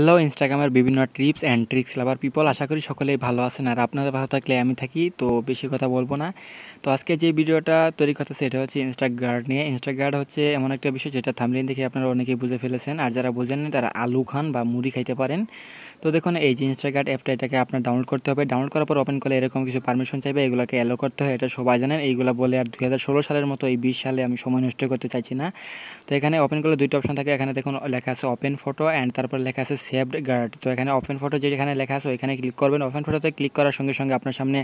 hello ইনস্টাগ্রামের বিভিন্ন tips and tricks lover people আশা করি সকলেই ভালো আছেন আর আপনারা ভালো থাকলে আমি থাকি তো বেশি কথা বলবো না তো আজকে যে ভিডিওটা তৈরি করতে সেটা হচ্ছে ইনস্টাগ্রার্ড নিয়ে ইনস্টাগার্ড হচ্ছে এমন একটা বিষয় যেটা থামলিন দেখে আপনারা অনেকেই বুঝে ফেলেছেন আর যারা বোঝেননি তারা আলু খান বা মুড়ি খাইতে পারেন তো দেখুন এই যে ইনস্টাগ্রাম অ্যাপটা এটাকে আপনার ডাউনলোড করতে হবে ডাউনলোড করার পর ওপেন করলে এরকম কিছু পারমিশন চাইবে এগুলোকে অ্যালো করতে হয় এটা সবাই জানেন এইগুলো বলে আর দুই সালের মতো এই বিশ সালে আমি সময় নষ্ট করতে চাইছি না তো এখানে ওপেন করলে দুইটা অপশন থাকে এখানে দেখুন লেখা আছে ওপেন ফটো অ্যান্ড তারপর লেখা আছে সেভড গার্ড তো এখানে ওপেন ফটো যেখানে লেখা আছে ওইখানে ক্লিক করবেন ওপেন ফটোতে ক্লিক করার সঙ্গে সঙ্গে আপনার সামনে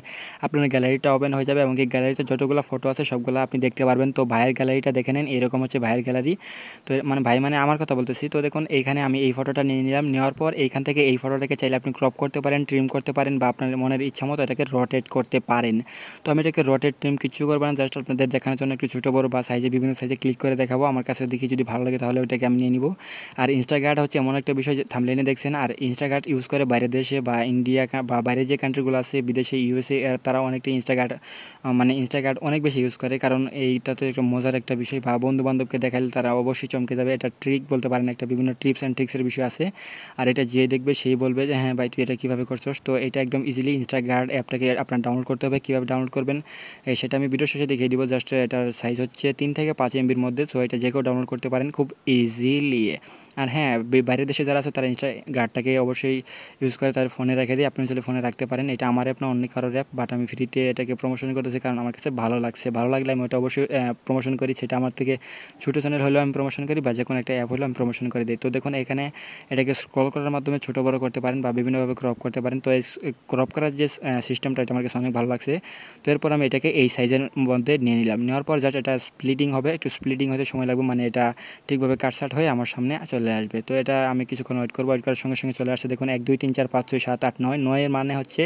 আপনার গ্যালারিটা ওপেন হয়ে যাবে এবং এই গ্যালারিতে যতগুলো ফটো আছে সবগুলো আপনি দেখতে পারবেন তো ভাইয়ের গ্যালারিটা দেখে নেন এরকম হচ্ছে ভাইয়ের গ্যালারি তো মানে ভাই মানে আমার কথা বলতেছি তো দেখুন এইখানে আমি এই ফটোটা নিয়ে নিলাম নেওয়ার পর এইখান থেকে এই ফটোটাকে চাইলে আপনি ক্রপ করতে পারেন ট্রিম করতে পারেন বা আপনার মনের ইচ্ছা মতো এটাকে রোটেট করতে পারেন তো আমি এটাকে রোটেট ট্রিম কিছু করবো না জাস্ট আপনাদের দেখানোর জন্য একটু ছোটো বড়ো বা সাইজে বিভিন্ন সাইজে ক্লিক করে দেখাবো আমার কাছে দেখি যদি ভালো লাগে তাহলে ওইটাকে আমি নিয়ে নিব আর ইনস্টাগ্রাম হচ্ছে এমন একটা বিষয় থামলে নিয়ে দেখছেন আর ইনস্টাগ্রাম ইউজ করে বাইরের দেশে বা ইন্ডিয়া বা বাইরের যে কান্ট্রিগুলো আছে বিদেশে ইউএসএ তারা অনেকটা ইনস্টাগ্রাম মানে ইনস্টাগ্রাম অনেক বেশি ইউজ করে কারণ এইটা তো একটা মজার একটা বিষয় বা বন্ধু বান্ধবকে দেখালে তারা অবশ্যই চমকে যাবে এটা ট্রিক বলতে পারেন একটা বিভিন্ন টিপস অ্যান্ড ট্রিক্সের বিষয় আছে আর এটা যে দেখবে সেই বলবে যে হ্যাঁ ভাই তুই এটা কীভাবে করছস তো এটা একদম ইজিলি ইনস্টাগ্রাম অ্যাপটাকে আপনার ডাউনলোড করতে হবে কীভাবে ডাউনলোড করবেন সেটা আমি ভিডিও শেষে দেখিয়ে দিব জাস্ট এটার সাইজ হচ্ছে তিন থেকে পাঁচ এমবির মধ্যে সো এটা যে কেউ ডাউনলোড করতে পারেন খুব ইজিলি আর হ্যাঁ বাইরের দেশে যারা আছে তারা ইনস্টা গার্ডটাকে অবশ্যই ইউজ করে তার ফোনে রেখে দিয়ে আপনি চলে ফোনে রাখতে পারেন এটা আমার অ্যাপ না অন্য কারোর অ্যাপ বাট আমি ফ্রিতে এটাকে প্রমোশন করতেছি কারণ আমার কাছে ভালো লাগছে ভালো লাগলে আমি ওটা অবশ্যই প্রমোশন করি সেটা আমার থেকে ছোটো চ্যানেল হলেও আমি প্রমোশন করি বা যে কোনো একটা অ্যাপ হলেও আমি প্রমোশন করে দিই তো দেখুন এখানে এটাকে স্ক্রল করার মাধ্যমে ছোটো বড় করতে পারেন বা বিভিন্নভাবে ক্রপ করতে পারেন তো এই ক্রপ করার যে সিস্টেমটা এটা আমার কাছে অনেক ভালো লাগছে তো এরপর আমি এটাকে এই সাইজের মধ্যে নিয়ে নিলাম নেওয়ার পর যাতে এটা স্প্লিটিং হবে একটু স্প্লিটিং হতে সময় লাগবে মানে এটা ঠিকভাবে কাটসাট হয়ে আমার সামনে চলে চলে আসবে তো এটা আমি কিছুক্ষণ ওয়েট করবো ওয়েট করার সঙ্গে সঙ্গে চলে আসছে দেখুন এক দুই তিন চার পাঁচ ছয় সাত আট নয় নয়ের মানে হচ্ছে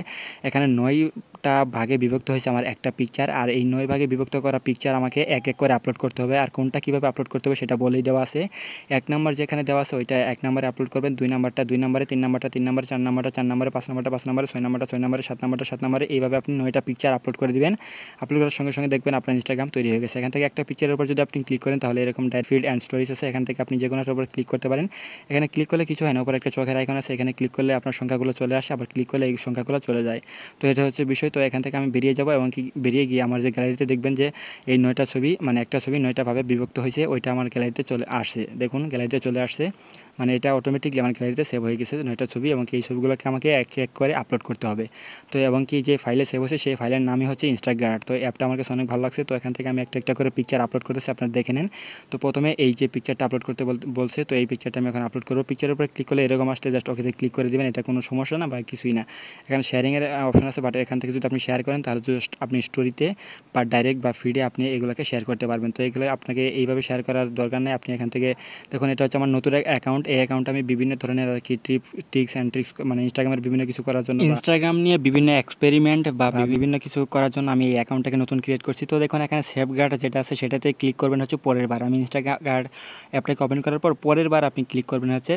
এখানে নয় একটা ভাগে বিভক্ত হয়েছে আমার একটা পিকচার আর এই নয় ভাগে বিভক্ত করা পিকচার আমাকে এক এক করে আপলোড করতে হবে আর কোনটা কীভাবে আপলোড করতে হবে সেটা বলেই দেওয়া আছে এক নম্বর যেখানে দেওয়া আছে ওইটা এক নম্বরে আপলোড করবেন দুই নম্বরটা দুই নম্বরে তিন নম্বরটা তিন নম্বরে চার নম্বরটা চার নম্বরে পাঁচ নম্বরটা পাঁচ নম্বরে ছয় নম্বরটা ছয় নম্বরে সাত নম্বরটা সাত নম্বরে এইভাবে আপনি নয়টা পিকচার আপলোড করে দেবেন আপলোড করার সঙ্গে সঙ্গে দেখবেন আপনার ইনস্টাগ্রাম তৈরি হয়ে গেছে এখান থেকে একটা পিকচারের উপর যদি আপনি ক্লিক করেন তাহলে এরকম ডায়ের ফিল্ড অ্যান্ড স্টোরিজ আছে এখান থেকে আপনি যে কোনো উপর ক্লিক করতে পারেন এখানে ক্লিক করলে কিছু হয় না উপর একটা চোখের আইকন আছে এখানে ক্লিক করলে আপনার সংখ্যাগুলো চলে আসে আবার ক্লিক করলে এই সংখ্যাগুলো চলে যায় তো এটা হচ্ছে বিষয় অবশ্যই তো এখান থেকে আমি বেরিয়ে যাবো এবং কি বেরিয়ে গিয়ে আমার যে গ্যালারিতে দেখবেন যে এই নয়টা ছবি মানে একটা ছবি নয়টাভাবে বিভক্ত হয়েছে ওইটা আমার গ্যালারিতে চলে আসছে দেখুন গ্যালারিতে চলে আসছে মানে এটা অটোমেটিকলি আমার গ্যালারিতে সেভ হয়ে গেছে নয়টা ছবি এবং এই ছবিগুলোকে আমাকে এক এক করে আপলোড করতে হবে তো এবং কি যে ফাইলে সেভ হচ্ছে সেই ফাইলের নামই হচ্ছে ইনস্টাগ্রাম তো অ্যাপটা আমার কাছে অনেক ভালো লাগছে তো এখান থেকে আমি একটা একটা করে পিকচার আপলোড করতেছি আপনারা দেখে নেন তো প্রথমে এই যে পিকচারটা আপলোড করতে বলছে তো এই পিকচারটা আমি এখন আপলোড করবো পিকচারের উপরে ক্লিক করলে এরকম আসতে জাস্ট ওকে ক্লিক করে দেবেন এটা কোনো সমস্যা না বা কিছুই না এখানে শেয়ারিংয়ের অপশন আছে বাট এখান থেকে যদি আপনি শেয়ার করেন তাহলে জাস্ট আপনি স্টোরিতে বা ডাইরেক্ট বা ফিডে আপনি এগুলোকে শেয়ার করতে পারবেন তো এগুলো আপনাকে এইভাবে শেয়ার করার দরকার নেই আপনি এখান থেকে দেখুন এটা হচ্ছে আমার নতুন অ্যাকাউন্ট এই অ্যাকাউন্টে আমি বিভিন্ন ধরনের আর কি ট্রিপ টিক্স অ্যান্ড ট্রিক্স মানে ইনস্টাগ্রামের বিভিন্ন কিছু করার জন্য ইনস্টাগ্রাম নিয়ে বিভিন্ন এক্সপেরিমেন্ট বা বিভিন্ন কিছু করার জন্য আমি এই অ্যাকাউন্টটাকে নতুন ক্রিয়েট করছি তো দেখুন এখানে সেফ গার্ড যেটা আছে সেটাতে ক্লিক করবেন হচ্ছে পরের বার আমি ইনস্টাগ্রাম গার্ড অ্যাপটাকে ওপেন করার পর পরের বার আপনি ক্লিক করবেন হচ্ছে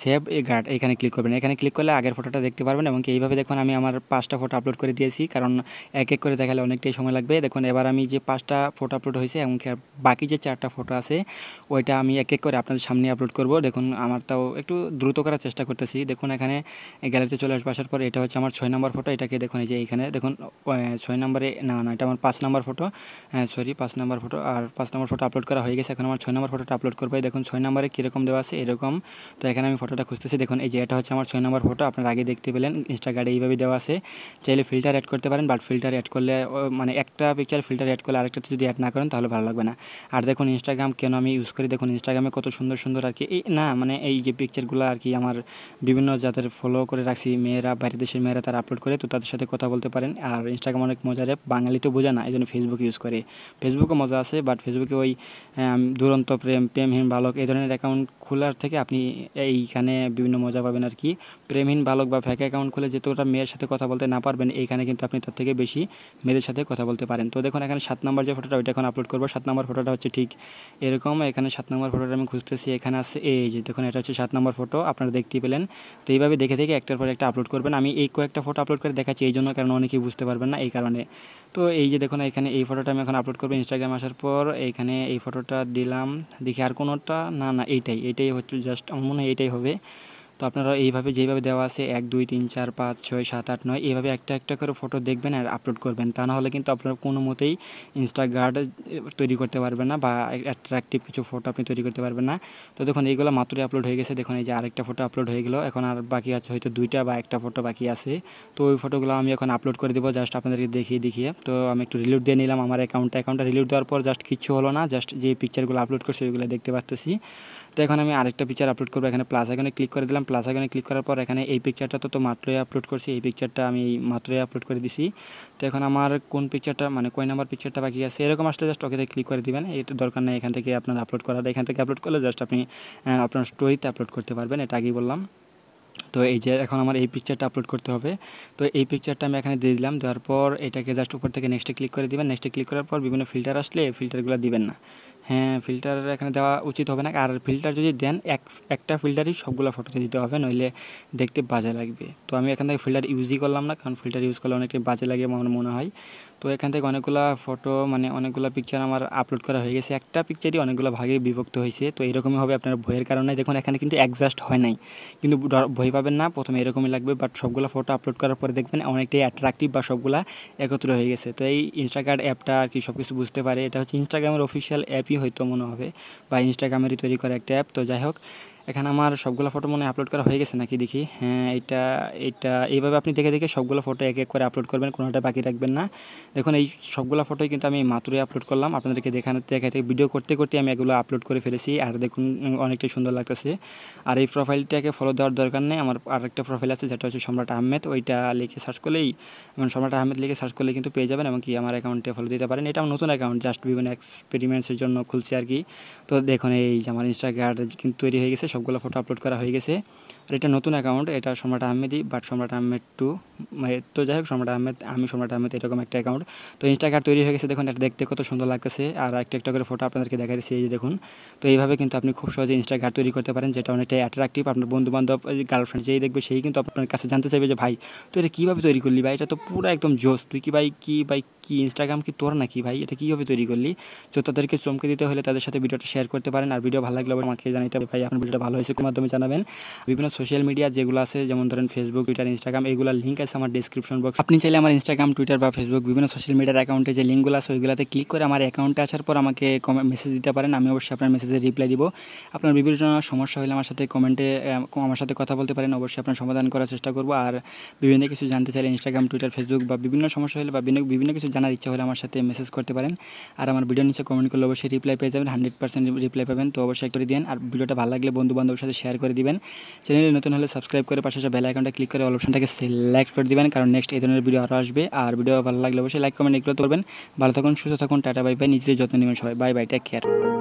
সেভ গার্ড এখানে ক্লিক করবেন এখানে ক্লিক করলে আগের ফটোটা দেখতে পারবেন এবং এইভাবে দেখুন আমি আমার পাঁচটা ফটো আপলোড করে দিয়েছি কারণ এক এক করে দেখালে অনেকটাই সময় লাগবে দেখুন এবার আমি যে পাঁচটা ফটো আপলোড হয়েছে এবং বাকি যে চারটা ফটো আছে ওইটা আমি এক এক করে আপনাদের সামনে আপলোড করবো দেখুন আমার তাও একটু দ্রুত করার চেষ্টা করতেছি দেখুন এখানে গ্যালারিতে চলে আসবো আসার পর এটা হচ্ছে আমার ছয় নম্বর ফটো এটাকে দেখুন এই যে এখানে দেখুন ছয় নম্বরে না না এটা আমার পাঁচ নম্বর ফটো সরি পাঁচ নম্বর ফটো আর পাঁচ নম্বর ফটো আপলোড করা হয়ে গেছে এখন আমার ছয় নম্বর ফটোটা আপলোড করবো দেখুন ছয় নম্বরে কীরকম দেওয়া আছে এরকম তো এখানে আমি ফটোটা খুঁজতেছি দেখুন এই যে এটা হচ্ছে আমার ছয় নম্বর ফটো আপনারা আগে দেখতে পেলেন ইনস্টাগ্রামে এইভাবে দেওয়া আছে চাইলে ফিল্টার অ্যাড করতে পারেন বাট ফিল্টার অ্যাড করলে মানে একটা পিকচার ফিল্টার অ্যাড করলে আরেকটাতে যদি অ্যাড না করেন তাহলে ভালো লাগবে না আর দেখুন ইনস্টাগ্রাম কেন আমি ইউজ করি দেখুন ইনস্টাগ্রামে কত সুন্দর সুন্দর আর কি এই না মানে এই যে পিকচারগুলো আর কি আমার বিভিন্ন যাদের ফলো করে রাখছি মেয়েরা বাইরের দেশের মেয়েরা তারা আপলোড করে তো তাদের সাথে কথা বলতে পারেন আর ইনস্টাগ্রাম অনেক মজার অ্যাপ বাঙালি তো বোঝা না এই জন্য ফেসবুক ইউজ করে ফেসবুকে মজা আছে বাট ফেসবুকে ওই দুরন্ত প্রেম প্রেমহীন বালক এই ধরনের অ্যাকাউন্ট খোলার থেকে আপনি এইখানে বিভিন্ন মজা পাবেন আর কি প্রেমহীন বালক বা ফ্যাক অ্যাকাউন্ট খুলে ওটা মেয়ের সাথে কথা বলতে না পারবেন এইখানে কিন্তু আপনি তার থেকে বেশি মেয়েদের সাথে কথা বলতে পারেন তো দেখুন এখানে সাত নম্বর যে ফটোটা ওইটা এখন আপলোড করবো সাত নম্বর ফটোটা হচ্ছে ঠিক এরকম এখানে সাত নম্বর ফটোটা আমি খুঁজতেছি এখানে আছে এই এই যে দেখুন এটা হচ্ছে সাত নম্বর ফটো আপনারা দেখতেই পেলেন তো এইভাবে দেখে দেখে একটার পর একটা আপলোড করবেন আমি এই কয়েকটা ফটো আপলোড করে দেখাচ্ছি এই জন্য কারণ অনেকেই বুঝতে পারবেন না এই কারণে তো এই যে দেখুন এখানে এই ফটোটা আমি এখন আপলোড করবো ইনস্টাগ্রাম আসার পর এখানে এই ফটোটা দিলাম দেখি আর কোনোটা না না এইটাই এটাই হচ্ছে জাস্ট আমার মনে হয় এইটাই হবে তো আপনারা এইভাবে যেভাবে দেওয়া আছে এক দুই তিন চার পাঁচ ছয় সাত আট নয় এইভাবে একটা একটা করে ফটো দেখবেন আর আপলোড করবেন তা নাহলে কিন্তু আপনারা কোনো মতেই ইনস্টাগ্রাম তৈরি করতে পারবেন না বা অ্যাট্রাকটিভ কিছু ফটো আপনি তৈরি করতে পারবেন না তো দেখুন এইগুলো মাত্রই আপলোড হয়ে গেছে দেখুন এই যে আরেকটা ফটো আপলোড হয়ে গেলো এখন আর বাকি আছে হয়তো দুইটা বা একটা ফটো বাকি আছে তো ওই ফটোগুলো আমি এখন আপলোড করে দেবো জাস্ট আপনাদেরকে দেখিয়ে দেখিয়ে তো আমি একটু রিলোড দিয়ে নিলাম আমার অ্যাকাউন্টটা অ্যাকাউন্টটা রিলোড দেওয়ার পর জাস্ট কিচ্ছু হলো না জাস্ট যে পিকচারগুলো আপলোড করছে ওইগুলো দেখতে পাচ্তেছি তো এখন আমি আরেকটা পিকচার আপলোড করবো এখানে প্লাস এখানে ক্লিক করে দিলাম প্লাস এখানে ক্লিক করার পর এখানে এই পিকচারটা তো তো মাত্রই আপলোড করছি এই পিকচারটা আমি মাত্রই আপলোড করে দিছি তো এখন আমার কোন পিকচারটা মানে কয় নাম্বার পিকচারটা বাকি আছে এরকম আসলে জাস্ট ওকে ক্লিক করে দিবেন এটা দরকার নেই এখান থেকে আপনার আপলোড করার এখান থেকে আপলোড করলে জাস্ট আপনি আপনার স্টোরিতে আপলোড করতে পারবেন এটা আগেই বললাম তো এই যে এখন আমার এই পিকচারটা আপলোড করতে হবে তো এই পিকচারটা আমি এখানে দিয়ে দিলাম দেওয়ার পর এটাকে জাস্ট উপর থেকে নেক্সটে ক্লিক করে দিবেন নেক্সটে ক্লিক করার পর বিভিন্ন ফিল্টার আসলে এই ফিল্টারগুলো দিবেন না হ্যাঁ ফিল্টার এখানে দেওয়া উচিত হবে না আর ফিল্টার যদি দেন এক একটা ফিল্টারই সবগুলো ফটোতে দিতে হবে নইলে দেখতে বাজে লাগবে তো আমি এখান থেকে ফিল্টার ইউজই করলাম না কারণ ফিল্টার ইউজ করলে অনেকটাই বাজে লাগে আমার মনে হয় তো এখান থেকে অনেকগুলো ফটো মানে অনেকগুলো পিকচার আমার আপলোড করা হয়ে গেছে একটা পিকচারই অনেকগুলো ভাগে বিভক্ত হয়েছে তো এরকমই হবে আপনার ভয়ের কারণে দেখুন এখানে কিন্তু অ্যাডজাস্ট হয় নাই কিন্তু ভয় পাবেন না প্রথমে এরকমই লাগবে বাট সবগুলো ফটো আপলোড করার পরে দেখবেন অনেকটাই অ্যাট্রাকটিভ বা সবগুলা একত্র হয়ে গেছে তো এই ইনস্টাগ্রাম অ্যাপটা আর কি সব কিছু বুঝতে পারে এটা হচ্ছে ইনস্টাগ্রামের অফিসিয়াল অ্যাপই হয়তো মনে হবে বা ইনস্টাগ্রামেরই তৈরি করা একটা অ্যাপ তো যাই হোক এখানে আমার সবগুলো ফটো মনে আপলোড করা হয়ে গেছে নাকি দেখি হ্যাঁ এটা এটা এইভাবে আপনি দেখে দেখে সবগুলো ফটো এক এক করে আপলোড করবেন কোনোটা বাকি রাখবেন না দেখুন এই সবগুলো ফটোই কিন্তু আমি মাত্রই আপলোড করলাম আপনাদেরকে দেখানো দেখাতে ভিডিও করতে করতে আমি এগুলো আপলোড করে ফেলেছি আর দেখুন অনেকটাই সুন্দর লাগতেছে আর এই প্রোফাইলটাকে ফলো দেওয়ার দরকার নেই আমার আরেকটা প্রোফাইল আছে যেটা হচ্ছে সম্রাট আহমেদ ওইটা লিখে সার্চ করলেই এবং সম্রাট আহমেদ লিখে সার্চ করলে কিন্তু পেয়ে যাবেন এবং কি আমার অ্যাকাউন্টে ফলো দিতে পারেন এটা আমার নতুন অ্যাকাউন্ট জাস্ট বিভিন্ন এক্সপেরিমেন্টসের জন্য খুলছি আর কি তো দেখুন এই যে আমার ইনস্টাগ্রাম কিন্তু তৈরি হয়ে গেছে সবগুলো ফটো আপলোড করা হয়ে গেছে আর এটা নতুন অ্যাকাউন্ট এটা সম্রাট আহমেদই বাট সম্রাট আহমেদ টু মানে তো যাই হোক সম্রাট আহমেদ আমি সম্রাট আহমেদ এরকম একটা অ্যাকাউন্ট তো ইনস্টাগ্রাম তৈরি হয়ে গেছে দেখুন এটা দেখতে কত সুন্দর লাগতেছে আর একটা একটা করে ফটো আপনাদেরকে দেখা দিচ্ছি এই যে দেখুন তো এইভাবে কিন্তু আপনি খুব সহজে ইনস্টাগ্রাম তৈরি করতে পারেন যেটা অনেকটাই অ্যাট্রাকটিভ আপনার বন্ধু বান্ধব গার্লফ্রেন্ড যেই দেখবে সেই কিন্তু আপনার কাছে জানতে চাইবে যে ভাই তো এটা কীভাবে তৈরি করলি ভাই এটা তো পুরো একদম জোস তুই কি ভাই কি ভাই কি ইনস্টাগ্রাম কি তোর নাকি ভাই এটা কীভাবে তৈরি করলি তো তাদেরকে চমকে দিতে হলে তাদের সাথে ভিডিওটা শেয়ার করতে পারেন আর ভিডিও ভালো লাগলে আমাকে দেবে ভাই আপনার ভিডিওটা ভালো হয়েছে কোন মাধ্যমে জানাবেন বিভিন্ন সোশ্যাল মিডিয়া যেগুলো আছে যেমন ধরেন ফেসবুক টুইটার ইনস্টাগ্রাম এইগুলোর লিঙ্ক আছে আমার ডিসক্রিপশন বক্স আপনি চাইলে আমার ইনস্টাগ্রাম টুইটার বা ফেসবুক বিভিন্ন সোশ্যাল মিডিয়ার অ্যাকাউন্টে যে লিঙ্কগুলো আছে ওইগুলোতে ক্লিক করে আমার অ্যাকাউন্টে আসার পর আমাকে মেসেজ দিতে পারেন আমি অবশ্যই আপনার মেসেজে রিপ্লাই দিব আপনার বিভিন্ন সমস্যা হলে আমার সাথে কমেন্টে আমার সাথে কথা বলতে পারেন অবশ্যই আপনার সমাধান করার চেষ্টা করবো আর বিভিন্ন কিছু জানতে চাইলে ইনস্টাগ্রাম টুইটার ফেসবুক বা বিভিন্ন সমস্যা হলে বা বিভিন্ন কিছু জানার ইচ্ছা হলে আমার সাথে মেসেজ করতে পারেন আর আমার ভিডিও নিচে কমেন্ট করলে অবশ্যই রিপ্লাই পেয়ে যাবেন হান্ড্রেড পার্সেন্ট রিপ্লাই পাবেন তো অবশ্যই করে দিন আর ভিডিওটা ভালো লাগলে বন্ধু বন্ধুবান্ধবের সাথে শেয়ার করে দিবেন চ্যানেলে নতুন হলে সাবস্ক্রাইব করে পাশে বেল আইকনটা ক্লিক করে অল অপশনটাকে সিলেক্ট করে দিবেন কারণ নেক্সট এই ধরনের ভিডিও আরও আসবে আর ভিডিও ভালো লাগলে অবশ্যই লাইক কমেন্ট এগুলো করবেন ভালো থাকুন সুস্থ থাকুন টাটা বাই বাই নিজেদের যত্ন নেবেন সবাই বাই বাই টেক কেয়ার